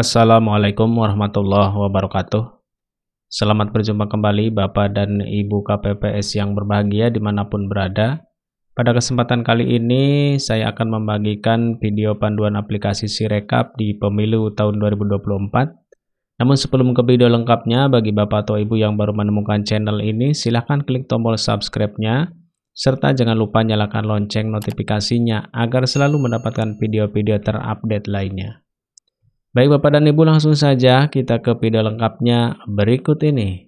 Assalamualaikum warahmatullahi wabarakatuh. Selamat berjumpa kembali Bapak dan Ibu KPPS yang berbahagia dimanapun berada. Pada kesempatan kali ini, saya akan membagikan video panduan aplikasi Sirekap di pemilu tahun 2024. Namun sebelum ke video lengkapnya, bagi Bapak atau Ibu yang baru menemukan channel ini, silahkan klik tombol subscribe-nya, serta jangan lupa nyalakan lonceng notifikasinya agar selalu mendapatkan video-video terupdate lainnya. Baik Bapak dan Ibu langsung saja kita ke video lengkapnya berikut ini.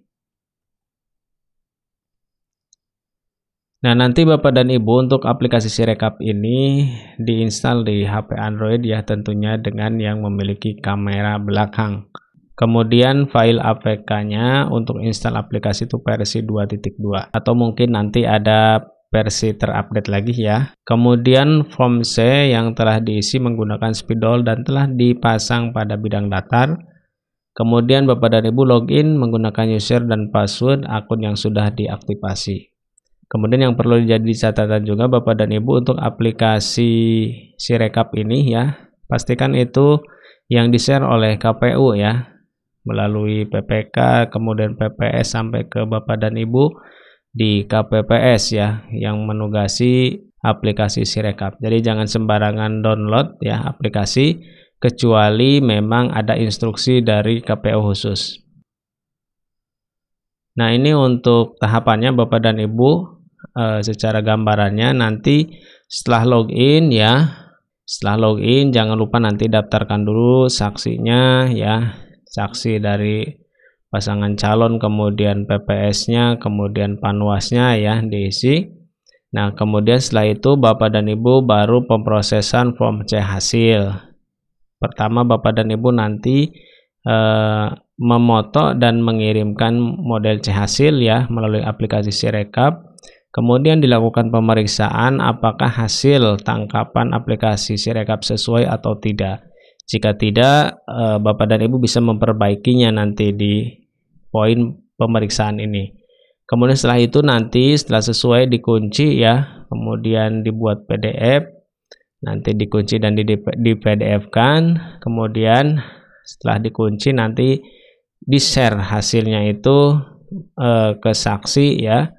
Nah nanti Bapak dan Ibu untuk aplikasi Sirekap ini diinstal di HP Android ya tentunya dengan yang memiliki kamera belakang. Kemudian file APK-nya untuk install aplikasi itu versi 2.2 atau mungkin nanti ada versi terupdate lagi ya. Kemudian form C yang telah diisi menggunakan spidol dan telah dipasang pada bidang datar. Kemudian Bapak dan Ibu login menggunakan user dan password akun yang sudah diaktifasi. Kemudian yang perlu jadi catatan juga Bapak dan Ibu untuk aplikasi Sirekap ini ya, pastikan itu yang di-share oleh KPU ya melalui PPK kemudian PPS sampai ke Bapak dan Ibu di KPPS ya yang menugasi aplikasi Sirekap. Jadi jangan sembarangan download ya aplikasi kecuali memang ada instruksi dari KPU khusus. Nah, ini untuk tahapannya Bapak dan Ibu e, secara gambarannya nanti setelah login ya. Setelah login jangan lupa nanti daftarkan dulu saksinya ya. Saksi dari pasangan calon, kemudian PPS-nya, kemudian panwasnya ya diisi. Nah, kemudian setelah itu Bapak dan Ibu baru pemrosesan form C hasil. Pertama Bapak dan Ibu nanti eh, memoto dan mengirimkan model C hasil ya melalui aplikasi Sirekap. Kemudian dilakukan pemeriksaan apakah hasil tangkapan aplikasi Sirekap sesuai atau tidak. Jika tidak, eh, Bapak dan Ibu bisa memperbaikinya nanti di poin pemeriksaan ini. Kemudian setelah itu nanti setelah sesuai dikunci ya, kemudian dibuat PDF, nanti dikunci dan di, PDF kan, kemudian setelah dikunci nanti di share hasilnya itu e, ke saksi ya,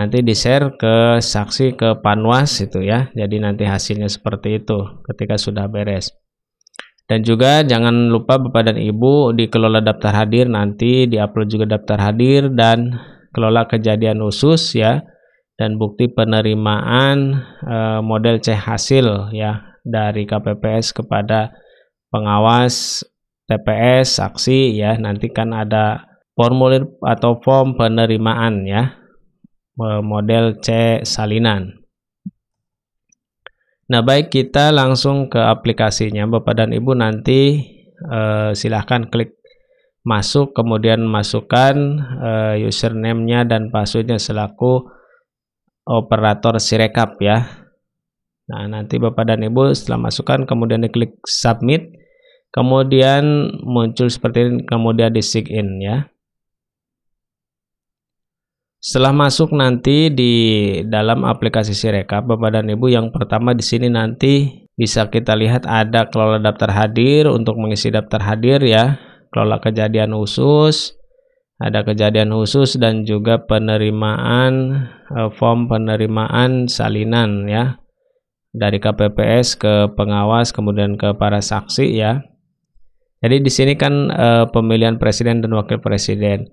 nanti di share ke saksi ke panwas itu ya, jadi nanti hasilnya seperti itu ketika sudah beres. Dan juga jangan lupa Bapak dan Ibu dikelola daftar hadir nanti diupload juga daftar hadir dan kelola kejadian usus, ya dan bukti penerimaan e, model C hasil ya dari KPPS kepada pengawas TPS saksi ya nanti kan ada formulir atau form penerimaan ya eh, model C salinan. Nah, baik kita langsung ke aplikasinya. Bapak dan Ibu nanti eh, silahkan klik masuk, kemudian masukkan eh, username-nya dan passwordnya selaku operator Sirekap ya. Nah, nanti Bapak dan Ibu setelah masukkan kemudian diklik submit, kemudian muncul seperti ini, kemudian di sign in ya. Setelah masuk nanti di dalam aplikasi Sirekap Bapak dan Ibu yang pertama di sini nanti bisa kita lihat ada kelola daftar hadir untuk mengisi daftar hadir ya. Kelola kejadian khusus, ada kejadian khusus dan juga penerimaan eh, form penerimaan salinan ya. Dari KPPS ke pengawas kemudian ke para saksi ya. Jadi di sini kan eh, pemilihan presiden dan wakil presiden.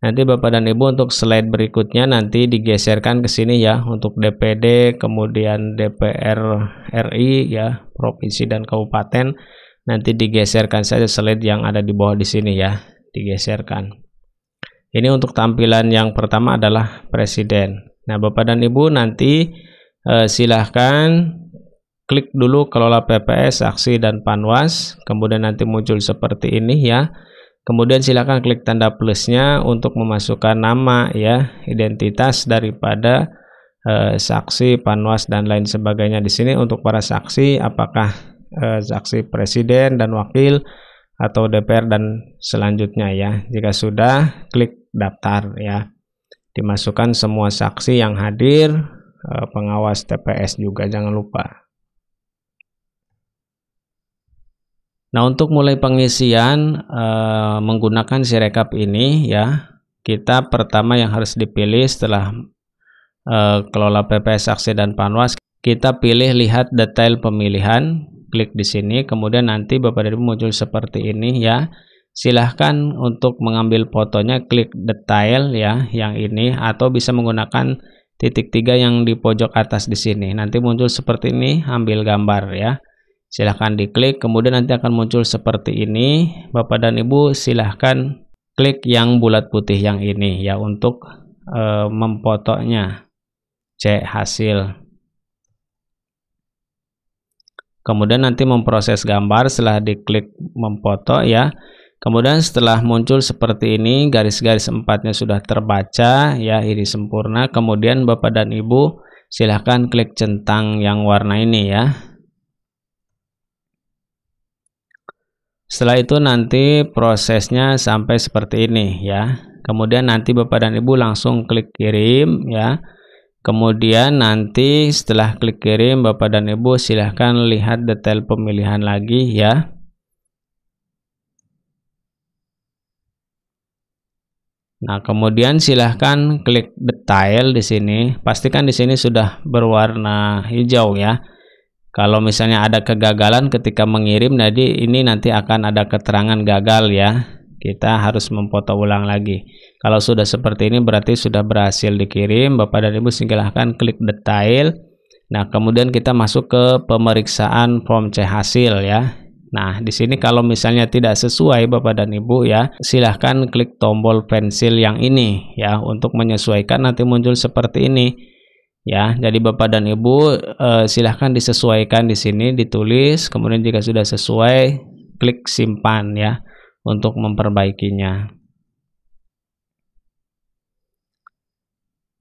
Nanti Bapak dan Ibu untuk slide berikutnya nanti digeserkan ke sini ya untuk DPD kemudian DPR RI ya provinsi dan kabupaten nanti digeserkan saja slide yang ada di bawah di sini ya digeserkan. Ini untuk tampilan yang pertama adalah presiden. Nah Bapak dan Ibu nanti e, silahkan klik dulu kelola PPS aksi dan panwas kemudian nanti muncul seperti ini ya Kemudian silakan klik tanda plusnya untuk memasukkan nama ya, identitas daripada e, saksi, panwas dan lain sebagainya di sini untuk para saksi apakah e, saksi presiden dan wakil atau DPR dan selanjutnya ya. Jika sudah, klik daftar ya. Dimasukkan semua saksi yang hadir, e, pengawas TPS juga jangan lupa. Nah, untuk mulai pengisian e, menggunakan sirekap ini ya, kita pertama yang harus dipilih setelah e, kelola PPS Aksi dan Panwas, kita pilih lihat detail pemilihan, klik di sini, kemudian nanti Bapak Ibu muncul seperti ini ya. Silahkan untuk mengambil fotonya klik detail ya yang ini atau bisa menggunakan titik tiga yang di pojok atas di sini. Nanti muncul seperti ini, ambil gambar ya silahkan diklik kemudian nanti akan muncul seperti ini Bapak dan Ibu silahkan klik yang bulat putih yang ini ya untuk e, eh, memfotonya cek hasil kemudian nanti memproses gambar setelah diklik memfoto ya kemudian setelah muncul seperti ini garis-garis empatnya sudah terbaca ya ini sempurna kemudian Bapak dan Ibu silahkan klik centang yang warna ini ya Setelah itu nanti prosesnya sampai seperti ini ya. Kemudian nanti Bapak dan Ibu langsung klik kirim ya. Kemudian nanti setelah klik kirim Bapak dan Ibu silahkan lihat detail pemilihan lagi ya. Nah, kemudian silahkan klik detail di sini. Pastikan di sini sudah berwarna hijau ya. Kalau misalnya ada kegagalan ketika mengirim, jadi ini nanti akan ada keterangan gagal ya. Kita harus memfoto ulang lagi. Kalau sudah seperti ini berarti sudah berhasil dikirim. Bapak dan Ibu silahkan klik detail. Nah, kemudian kita masuk ke pemeriksaan form C hasil ya. Nah, di sini kalau misalnya tidak sesuai Bapak dan Ibu ya, silahkan klik tombol pensil yang ini ya untuk menyesuaikan nanti muncul seperti ini ya jadi bapak dan ibu eh, silahkan disesuaikan di sini ditulis kemudian jika sudah sesuai klik simpan ya untuk memperbaikinya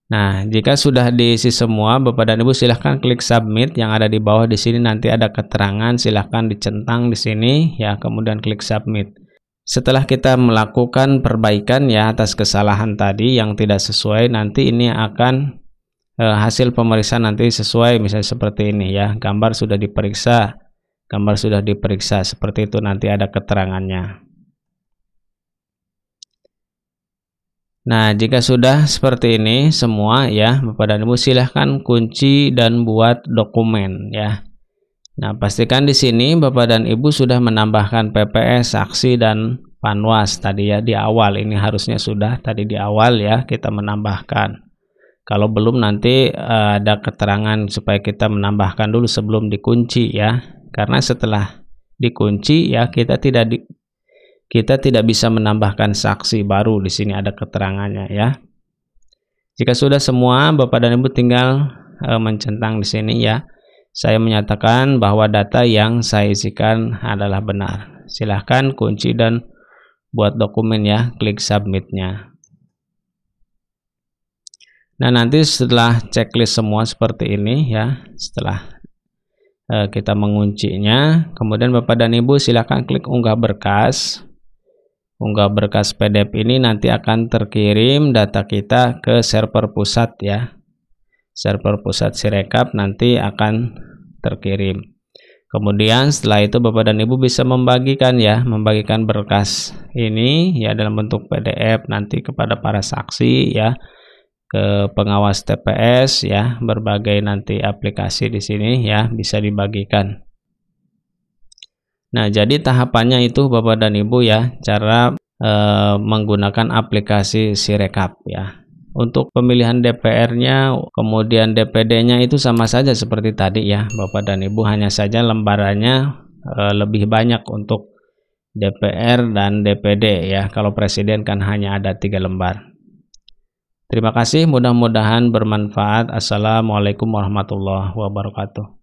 Nah, jika sudah diisi semua, Bapak dan Ibu silahkan klik submit yang ada di bawah di sini nanti ada keterangan silahkan dicentang di sini ya, kemudian klik submit. Setelah kita melakukan perbaikan ya atas kesalahan tadi yang tidak sesuai, nanti ini akan Eh, hasil pemeriksaan nanti sesuai misalnya seperti ini ya gambar sudah diperiksa gambar sudah diperiksa seperti itu nanti ada keterangannya Nah, jika sudah seperti ini semua ya, Bapak dan Ibu silahkan kunci dan buat dokumen ya. Nah, pastikan di sini Bapak dan Ibu sudah menambahkan PPS, saksi dan panwas tadi ya di awal. Ini harusnya sudah tadi di awal ya kita menambahkan. Kalau belum nanti eh, ada keterangan supaya kita menambahkan dulu sebelum dikunci ya. Karena setelah dikunci ya kita tidak di, kita tidak bisa menambahkan saksi baru di sini ada keterangannya ya. Jika sudah semua Bapak dan Ibu tinggal eh, mencentang di sini ya. Saya menyatakan bahwa data yang saya isikan adalah benar. Silahkan kunci dan buat dokumen ya, klik submitnya. Nah, nanti setelah checklist semua seperti ini ya, setelah eh, kita menguncinya, kemudian Bapak dan Ibu silahkan klik unggah berkas. Unggah berkas PDF ini nanti akan terkirim data kita ke server pusat ya. Server pusat Sirekap nanti akan terkirim. Kemudian setelah itu Bapak dan Ibu bisa membagikan ya, membagikan berkas ini ya dalam bentuk PDF nanti kepada para saksi ya ke pengawas TPS ya berbagai nanti aplikasi di sini ya bisa dibagikan nah jadi tahapannya itu Bapak dan Ibu ya cara e, menggunakan aplikasi Sirekap ya untuk pemilihan DPR-nya kemudian DPD-nya itu sama saja seperti tadi ya Bapak dan Ibu hanya saja lembarannya e, lebih banyak untuk DPR dan DPD ya kalau presiden kan hanya ada tiga lembar Terima kasih, mudah-mudahan bermanfaat. Assalamualaikum warahmatullahi wabarakatuh.